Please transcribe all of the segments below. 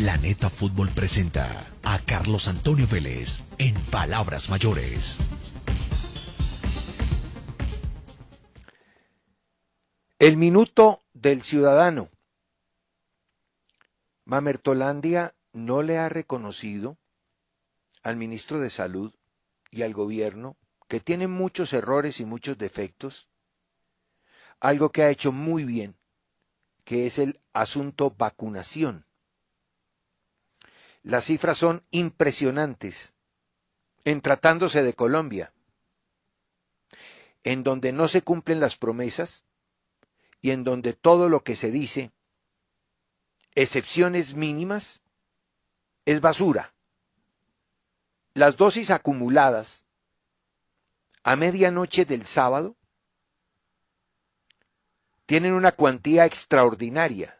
Planeta Fútbol presenta a Carlos Antonio Vélez en Palabras Mayores. El minuto del ciudadano. Mamertolandia no le ha reconocido al ministro de Salud y al gobierno, que tiene muchos errores y muchos defectos, algo que ha hecho muy bien, que es el asunto vacunación las cifras son impresionantes en tratándose de Colombia, en donde no se cumplen las promesas y en donde todo lo que se dice, excepciones mínimas, es basura. Las dosis acumuladas a medianoche del sábado tienen una cuantía extraordinaria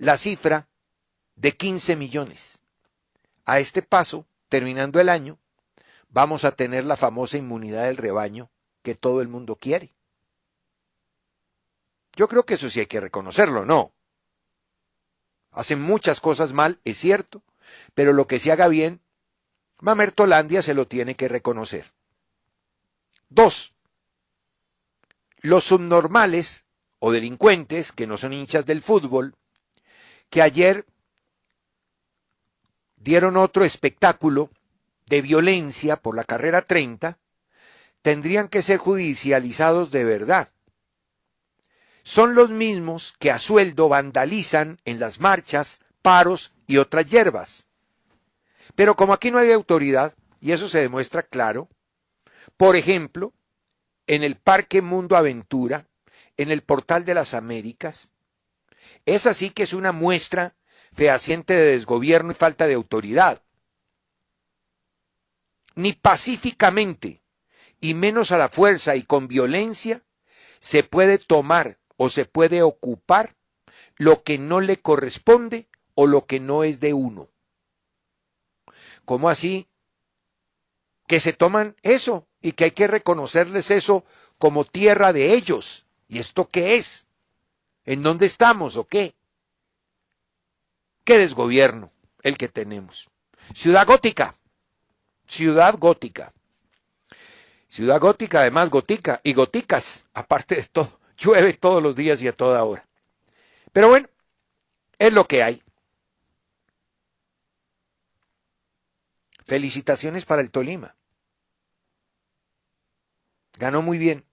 la cifra de 15 millones. A este paso, terminando el año, vamos a tener la famosa inmunidad del rebaño que todo el mundo quiere. Yo creo que eso sí hay que reconocerlo, ¿no? Hacen muchas cosas mal, es cierto, pero lo que se haga bien, Mamertolandia se lo tiene que reconocer. Dos, los subnormales o delincuentes que no son hinchas del fútbol que ayer dieron otro espectáculo de violencia por la carrera 30, tendrían que ser judicializados de verdad. Son los mismos que a sueldo vandalizan en las marchas, paros y otras hierbas. Pero como aquí no hay autoridad, y eso se demuestra claro, por ejemplo, en el Parque Mundo Aventura, en el Portal de las Américas, es así que es una muestra fehaciente de desgobierno y falta de autoridad. Ni pacíficamente, y menos a la fuerza y con violencia, se puede tomar o se puede ocupar lo que no le corresponde o lo que no es de uno. ¿Cómo así? Que se toman eso y que hay que reconocerles eso como tierra de ellos. ¿Y esto qué es? ¿En dónde estamos o qué? ¿Qué desgobierno el que tenemos? Ciudad gótica, ciudad gótica. Ciudad gótica, además gótica, y góticas, aparte de todo, llueve todos los días y a toda hora. Pero bueno, es lo que hay. Felicitaciones para el Tolima. Ganó muy bien.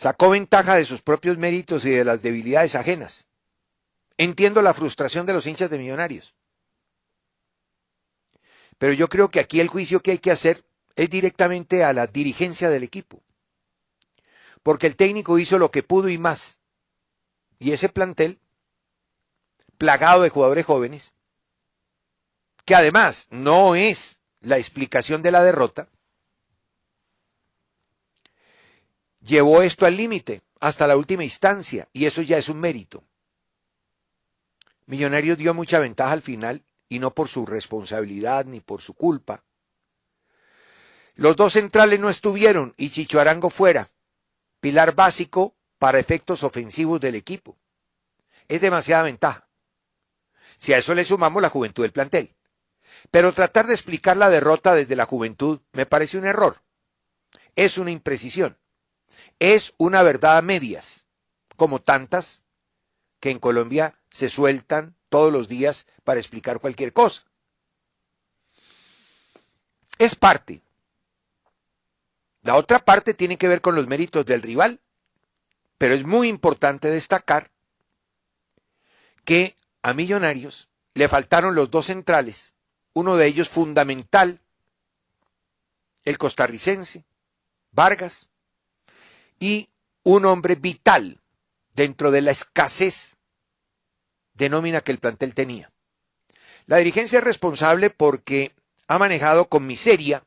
Sacó ventaja de sus propios méritos y de las debilidades ajenas. Entiendo la frustración de los hinchas de millonarios. Pero yo creo que aquí el juicio que hay que hacer es directamente a la dirigencia del equipo. Porque el técnico hizo lo que pudo y más. Y ese plantel, plagado de jugadores jóvenes, que además no es la explicación de la derrota, llevó esto al límite, hasta la última instancia, y eso ya es un mérito. Millonarios dio mucha ventaja al final, y no por su responsabilidad ni por su culpa. Los dos centrales no estuvieron y Chicho Arango fuera, pilar básico para efectos ofensivos del equipo. Es demasiada ventaja. Si a eso le sumamos la juventud del plantel. Pero tratar de explicar la derrota desde la juventud me parece un error. Es una imprecisión. Es una verdad a medias, como tantas que en Colombia se sueltan todos los días para explicar cualquier cosa. Es parte. La otra parte tiene que ver con los méritos del rival, pero es muy importante destacar que a Millonarios le faltaron los dos centrales, uno de ellos fundamental, el costarricense, Vargas, y un hombre vital dentro de la escasez de nómina que el plantel tenía. La dirigencia es responsable porque ha manejado con miseria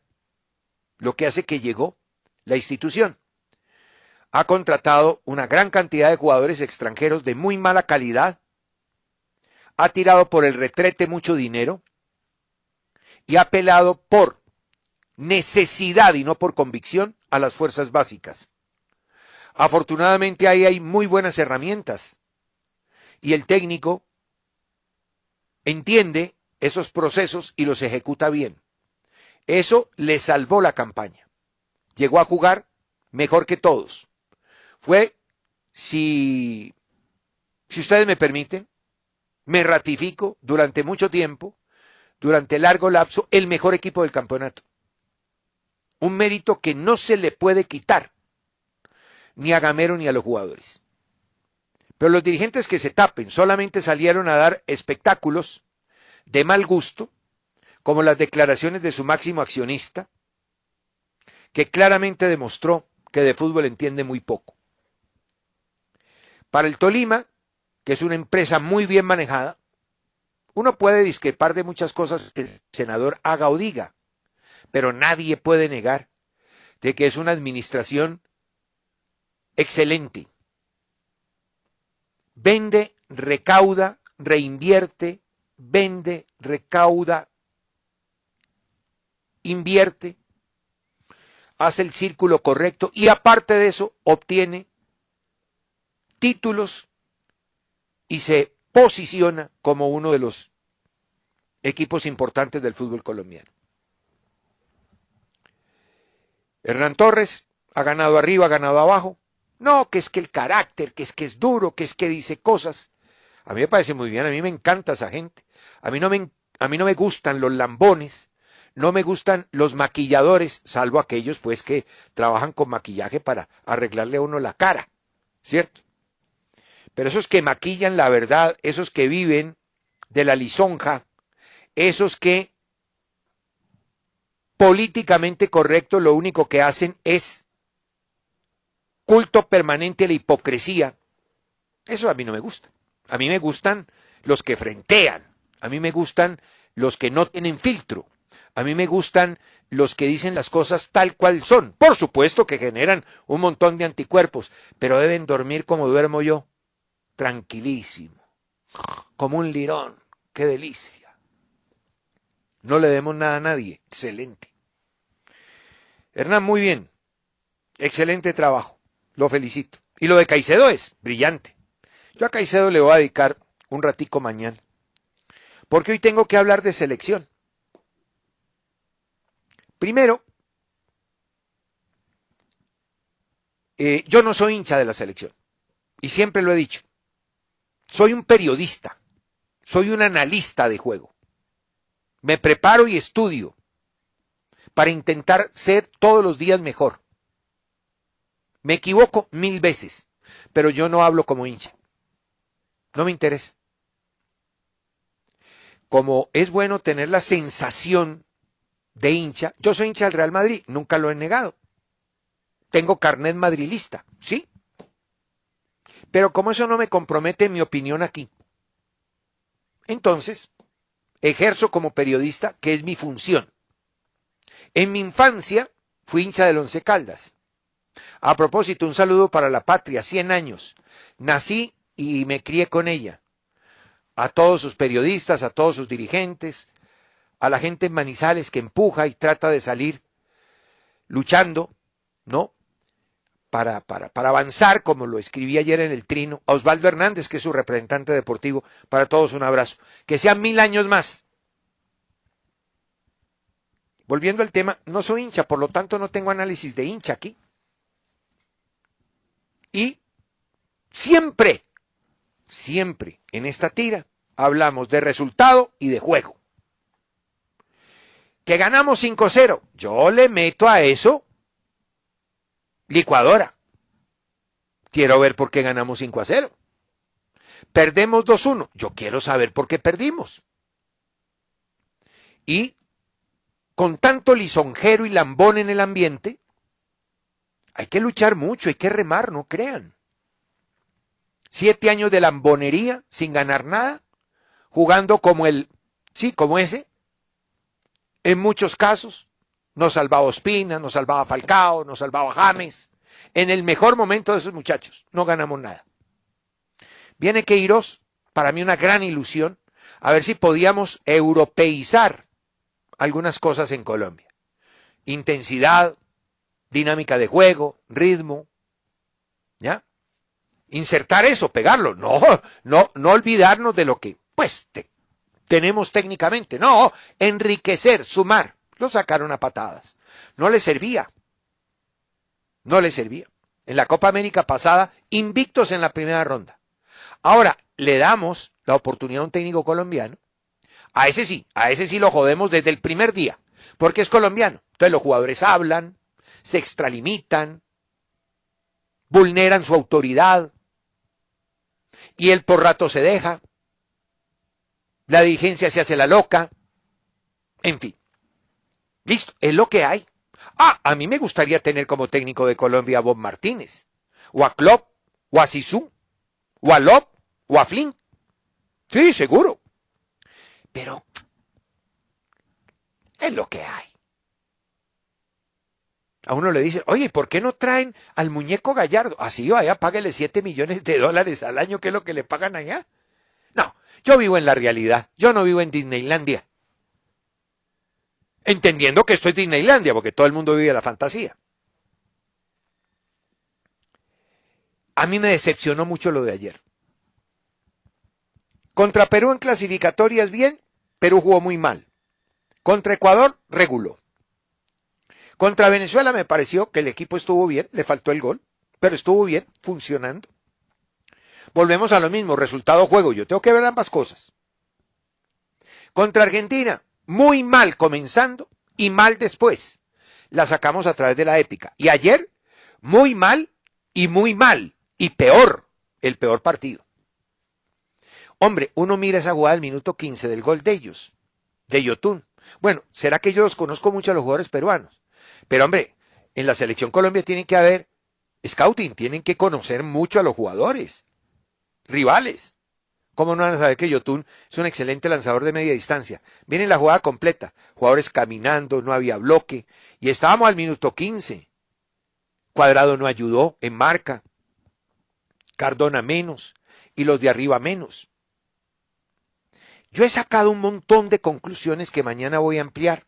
lo que hace que llegó la institución. Ha contratado una gran cantidad de jugadores extranjeros de muy mala calidad, ha tirado por el retrete mucho dinero y ha apelado por necesidad y no por convicción a las fuerzas básicas. Afortunadamente ahí hay muy buenas herramientas y el técnico entiende esos procesos y los ejecuta bien. Eso le salvó la campaña. Llegó a jugar mejor que todos. Fue, si, ustedes me permiten, me ratifico durante mucho tiempo, durante largo lapso, el mejor equipo del campeonato. Un mérito que no se le puede quitar ni a Gamero ni a los jugadores. Pero los dirigentes que se tapen solamente salieron a dar espectáculos de mal gusto, como las declaraciones de su máximo accionista, que claramente demostró que de fútbol entiende muy poco. Para el Tolima, que es una empresa muy bien manejada, uno puede discrepar de muchas cosas que el senador haga o diga, pero nadie puede negar de que es una administración excelente. Vende, recauda, reinvierte, vende, recauda, invierte, hace el círculo correcto y aparte de eso obtiene títulos y se posiciona como uno de los equipos importantes del fútbol colombiano. Hernán Torres ha ganado arriba, ha ganado abajo, no, que es que el carácter, que es que es duro, que es que dice cosas. A mí me parece muy bien, a mí me encanta esa gente. A mí no me, a mí no me gustan los lambones, no me gustan los maquilladores, salvo aquellos pues que trabajan con maquillaje para arreglarle a uno la cara, ¿cierto? Pero esos que maquillan la verdad, esos que viven de la lisonja, esos que políticamente correcto lo único que hacen es culto permanente a la hipocresía, eso a mí no me gusta. A mí me gustan los que frentean, a mí me gustan los que no tienen filtro, a mí me gustan los que dicen las cosas tal cual son. Por supuesto que generan un montón de anticuerpos, pero deben dormir como duermo yo, tranquilísimo, como un lirón. ¡Qué delicia! No le demos nada a nadie. Excelente. Hernán, muy bien. Excelente trabajo. Lo felicito. Y lo de Caicedo es brillante. Yo a Caicedo le voy a dedicar un ratico mañana. Porque hoy tengo que hablar de selección. Primero, eh, yo no soy hincha de la selección. Y siempre lo he dicho. Soy un periodista. Soy un analista de juego. Me preparo y estudio para intentar ser todos los días mejor. Me equivoco mil veces, pero yo no hablo como hincha. No me interesa. Como es bueno tener la sensación de hincha, yo soy hincha del Real Madrid, nunca lo he negado. Tengo carnet madrilista, ¿sí? Pero como eso no me compromete mi opinión aquí, entonces ejerzo como periodista, que es mi función. En mi infancia fui hincha del Once Caldas. A propósito, un saludo para la patria, 100 años. Nací y me crié con ella. A todos sus periodistas, a todos sus dirigentes, a la gente Manizales que empuja y trata de salir luchando, ¿no? Para, para, para avanzar, como lo escribí ayer en el trino, a Osvaldo Hernández, que es su representante deportivo, para todos un abrazo. Que sean mil años más. Volviendo al tema, no soy hincha, por lo tanto no tengo análisis de hincha aquí. Y siempre, siempre en esta tira hablamos de resultado y de juego. Que ganamos 5-0. Yo le meto a eso licuadora. Quiero ver por qué ganamos 5 a 0. Perdemos 2-1. Yo quiero saber por qué perdimos. Y con tanto lisonjero y lambón en el ambiente, hay que luchar mucho, hay que remar, no crean. Siete años de lambonería sin ganar nada, jugando como el, sí, como ese. En muchos casos, nos salvaba Ospina, nos salvaba Falcao, nos salvaba James. En el mejor momento de esos muchachos, no ganamos nada. Viene que iros, para mí una gran ilusión, a ver si podíamos europeizar algunas cosas en Colombia. Intensidad, dinámica de juego, ritmo. ¿Ya? Insertar eso, pegarlo. No, no, no olvidarnos de lo que, pues, tenemos técnicamente. No, enriquecer, sumar. Lo sacaron a patadas. No le servía. No le servía. En la Copa América pasada, invictos en la primera ronda. Ahora, le damos la oportunidad a un técnico colombiano. A ese sí, a ese sí lo jodemos desde el primer día, porque es colombiano. Entonces los jugadores hablan, se extralimitan, vulneran su autoridad y él por rato se deja, la dirigencia se hace la loca, en fin. Listo, es lo que hay. Ah, a mí me gustaría tener como técnico de Colombia a Bob Martínez, o a Klopp, o a Sisu, o a Lop, o a Flynn. Sí, seguro. Pero es lo que hay a uno le dicen, oye, ¿por qué no traen al muñeco Gallardo? Así allá, páguele 7 millones de dólares al año, que es lo que le pagan allá. No, yo vivo en la realidad, yo no vivo en Disneylandia. Entendiendo que esto es Disneylandia, porque todo el mundo vive la fantasía. A mí me decepcionó mucho lo de ayer. Contra Perú en clasificatorias bien, Perú jugó muy mal. Contra Ecuador, reguló. Contra Venezuela me pareció que el equipo estuvo bien, le faltó el gol, pero estuvo bien, funcionando. Volvemos a lo mismo, resultado juego, yo tengo que ver ambas cosas. Contra Argentina, muy mal comenzando y mal después. La sacamos a través de la épica. Y ayer, muy mal y muy mal y peor, el peor partido. Hombre, uno mira esa jugada del minuto 15 del gol de ellos, de Yotun. Bueno, ¿será que yo los conozco mucho a los jugadores peruanos? Pero hombre, en la selección Colombia tiene que haber scouting, tienen que conocer mucho a los jugadores, rivales. ¿Cómo no van a saber que Yotun es un excelente lanzador de media distancia? Viene la jugada completa, jugadores caminando, no había bloque, y estábamos al minuto 15. Cuadrado no ayudó en marca, Cardona menos, y los de arriba menos. Yo he sacado un montón de conclusiones que mañana voy a ampliar.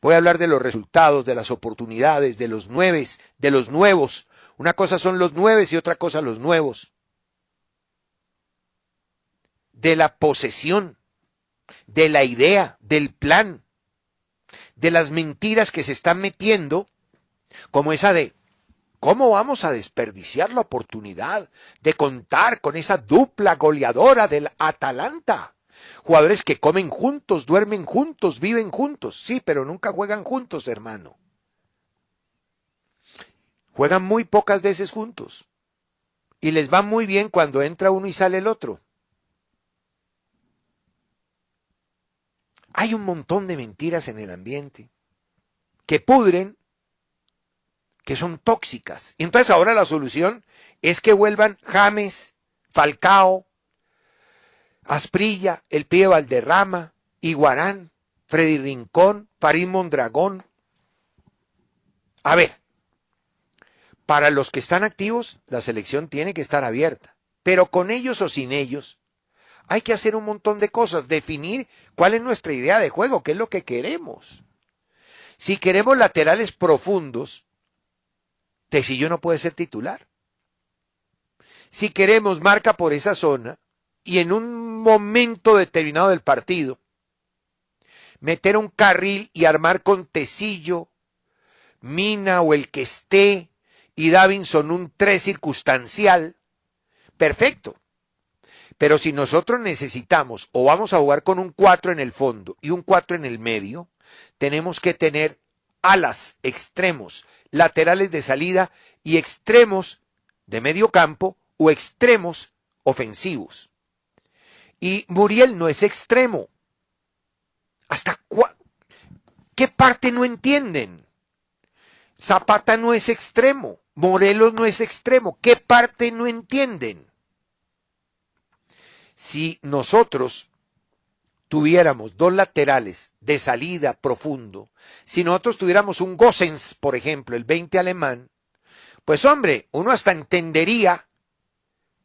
Voy a hablar de los resultados, de las oportunidades, de los nueves, de los nuevos. Una cosa son los nueves y otra cosa los nuevos. De la posesión, de la idea, del plan, de las mentiras que se están metiendo, como esa de ¿Cómo vamos a desperdiciar la oportunidad de contar con esa dupla goleadora del Atalanta? Jugadores que comen juntos, duermen juntos, viven juntos. Sí, pero nunca juegan juntos, hermano. Juegan muy pocas veces juntos. Y les va muy bien cuando entra uno y sale el otro. Hay un montón de mentiras en el ambiente que pudren, que son tóxicas. entonces ahora la solución es que vuelvan James, Falcao, Asprilla, El Pie Valderrama, Iguarán, Freddy Rincón, Farid Mondragón. A ver, para los que están activos, la selección tiene que estar abierta, pero con ellos o sin ellos, hay que hacer un montón de cosas, definir cuál es nuestra idea de juego, qué es lo que queremos. Si queremos laterales profundos, Tecillo no puede ser titular. Si queremos marca por esa zona, y en un momento determinado del partido, meter un carril y armar con Tecillo, Mina o el que esté y Davinson un tres circunstancial, perfecto. Pero si nosotros necesitamos o vamos a jugar con un 4 en el fondo y un 4 en el medio, tenemos que tener alas, extremos, laterales de salida y extremos de medio campo o extremos ofensivos. Y Muriel no es extremo. ¿Hasta qué parte no entienden? Zapata no es extremo. Morelos no es extremo. ¿Qué parte no entienden? Si nosotros tuviéramos dos laterales de salida profundo, si nosotros tuviéramos un Gossens, por ejemplo, el 20 alemán, pues hombre, uno hasta entendería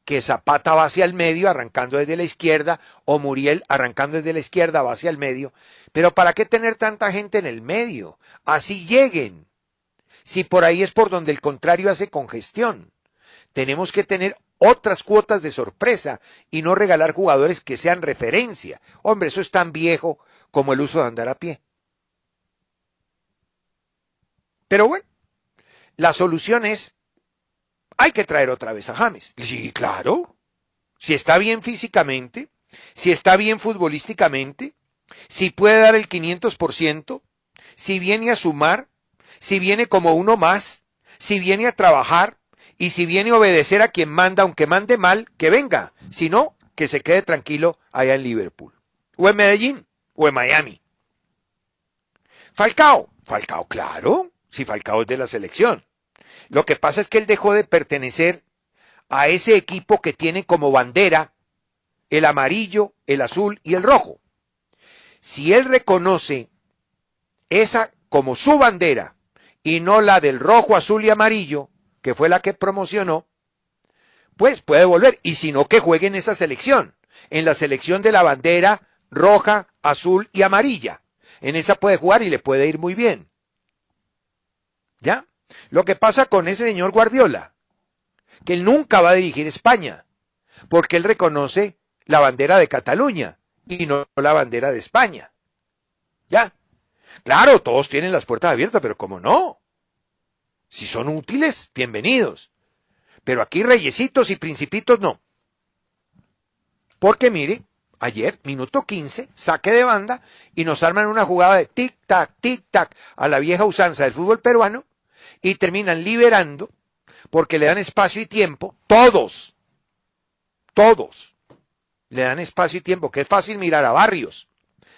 que Zapata va hacia el medio arrancando desde la izquierda o Muriel arrancando desde la izquierda va hacia el medio. Pero ¿para qué tener tanta gente en el medio? Así lleguen. Si por ahí es por donde el contrario hace congestión. Tenemos que tener otras cuotas de sorpresa y no regalar jugadores que sean referencia. Hombre, eso es tan viejo como el uso de andar a pie. Pero bueno, la solución es hay que traer otra vez a James. Sí, claro. Si está bien físicamente, si está bien futbolísticamente, si puede dar el 500%, si viene a sumar, si viene como uno más, si viene a trabajar y si viene a obedecer a quien manda, aunque mande mal, que venga. Si no, que se quede tranquilo allá en Liverpool, o en Medellín, o en Miami. Falcao, Falcao, claro, si Falcao es de la selección. Lo que pasa es que él dejó de pertenecer a ese equipo que tiene como bandera el amarillo, el azul y el rojo. Si él reconoce esa como su bandera y no la del rojo, azul y amarillo, que fue la que promocionó, pues puede volver. Y si no, que juegue en esa selección, en la selección de la bandera roja, azul y amarilla. En esa puede jugar y le puede ir muy bien. ¿Ya? Lo que pasa con ese señor Guardiola, que él nunca va a dirigir España, porque él reconoce la bandera de Cataluña y no la bandera de España. ¿Ya? Claro, todos tienen las puertas abiertas, pero ¿cómo no? Si son útiles, bienvenidos. Pero aquí reyesitos y principitos no. Porque mire, ayer, minuto 15, saque de banda y nos arman una jugada de tic-tac, tic-tac a la vieja usanza del fútbol peruano y terminan liberando porque le dan espacio y tiempo, todos, todos le dan espacio y tiempo, que es fácil mirar a Barrios.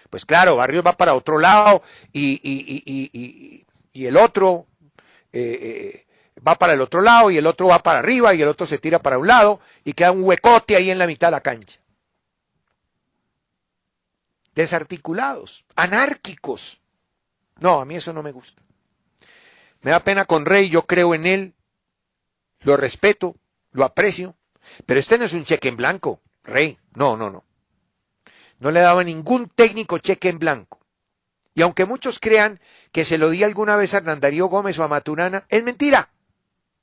Pues claro, Barrios va para otro lado y, el otro eh, eh, va para el otro lado y el otro va para arriba y el otro se tira para un lado y queda un huecote ahí en la mitad de la cancha. Desarticulados, anárquicos. No, a mí eso no me gusta. Me da pena con Rey, yo creo en él, lo respeto, lo aprecio, pero este no es un cheque en blanco, Rey, no, no, no. No le daba ningún técnico cheque en blanco. Y aunque muchos crean que se lo di alguna vez a Hernán Gómez o a Maturana, es mentira,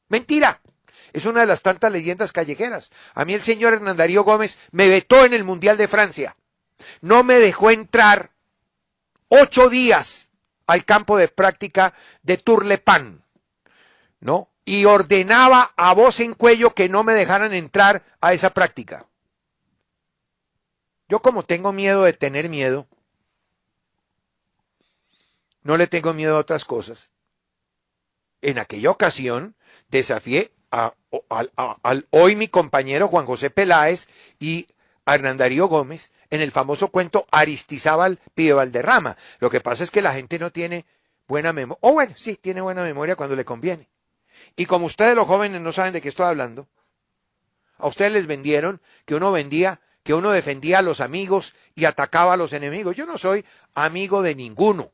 mentira. Es una de las tantas leyendas callejeras. A mí el señor Hernandario Gómez me vetó en el Mundial de Francia. No me dejó entrar ocho días al campo de práctica de Turlepan, ¿no? Y ordenaba a voz en cuello que no me dejaran entrar a esa práctica. Yo como tengo miedo de tener miedo, no le tengo miedo a otras cosas. En aquella ocasión desafié a, al hoy mi compañero Juan José Peláez y a Hernán Darío Gómez en el famoso cuento Aristizábal pide Valderrama. Lo que pasa es que la gente no tiene buena memoria. O bueno, sí, tiene buena memoria cuando le conviene. Y como ustedes los jóvenes no saben de qué estoy hablando, a ustedes les vendieron que uno vendía, que uno defendía a los amigos y atacaba a los enemigos. Yo no soy amigo de ninguno.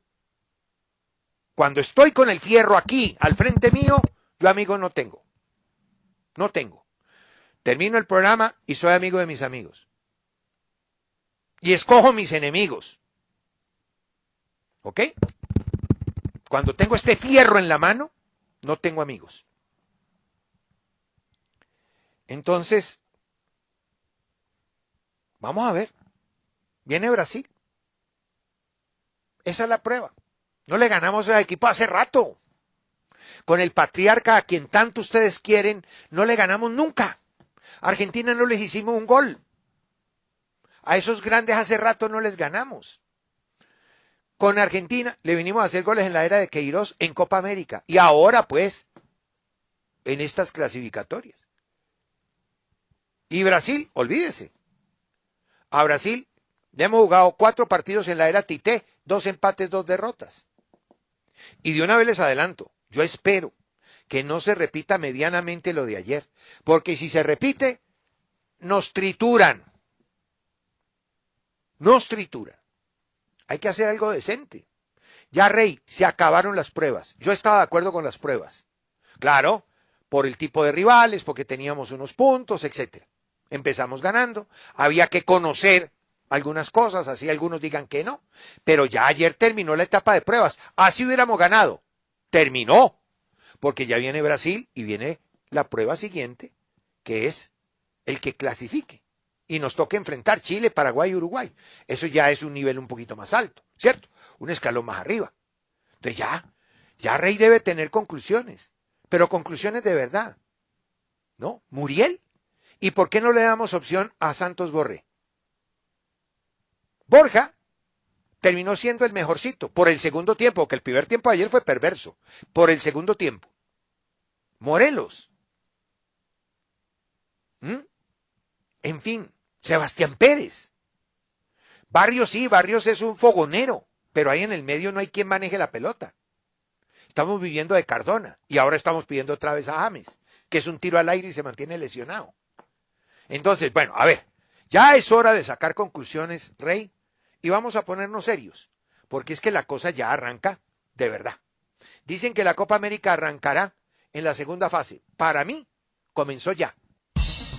Cuando estoy con el fierro aquí, al frente mío, yo amigo no tengo. No tengo. Termino el programa y soy amigo de mis amigos y escojo mis enemigos. ¿Ok? Cuando tengo este fierro en la mano, no tengo amigos. Entonces, vamos a ver. Viene Brasil. Esa es la prueba. No le ganamos al equipo hace rato. Con el patriarca a quien tanto ustedes quieren, no le ganamos nunca. Argentina no les hicimos un gol. A esos grandes hace rato no les ganamos. Con Argentina le vinimos a hacer goles en la era de Queiroz en Copa América. Y ahora pues, en estas clasificatorias. Y Brasil, olvídese. A Brasil le hemos jugado cuatro partidos en la era Tite, dos empates, dos derrotas. Y de una vez les adelanto, yo espero que no se repita medianamente lo de ayer, porque si se repite, nos trituran. No tritura. Hay que hacer algo decente. Ya, Rey, se acabaron las pruebas. Yo estaba de acuerdo con las pruebas. Claro, por el tipo de rivales, porque teníamos unos puntos, etcétera. Empezamos ganando. Había que conocer algunas cosas, así algunos digan que no. Pero ya ayer terminó la etapa de pruebas. Así hubiéramos ganado. Terminó. Porque ya viene Brasil y viene la prueba siguiente, que es el que clasifique y nos toca enfrentar Chile, Paraguay y Uruguay. Eso ya es un nivel un poquito más alto, ¿cierto? Un escalón más arriba. Entonces ya, ya Rey debe tener conclusiones, pero conclusiones de verdad. ¿No? Muriel. ¿Y por qué no le damos opción a Santos Borré? Borja terminó siendo el mejorcito por el segundo tiempo, que el primer tiempo de ayer fue perverso, por el segundo tiempo. Morelos. ¿Mm? En fin, Sebastián Pérez. Barrios sí, Barrios es un fogonero, pero ahí en el medio no hay quien maneje la pelota. Estamos viviendo de Cardona y ahora estamos pidiendo otra vez a James, que es un tiro al aire y se mantiene lesionado. Entonces, bueno, a ver, ya es hora de sacar conclusiones, Rey, y vamos a ponernos serios, porque es que la cosa ya arranca de verdad. Dicen que la Copa América arrancará en la segunda fase. Para mí, comenzó ya.